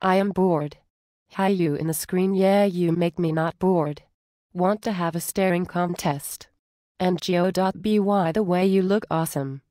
I am bored. Hi you in the screen yeah you make me not bored. Want to have a staring contest. And Geo.by the way you look awesome.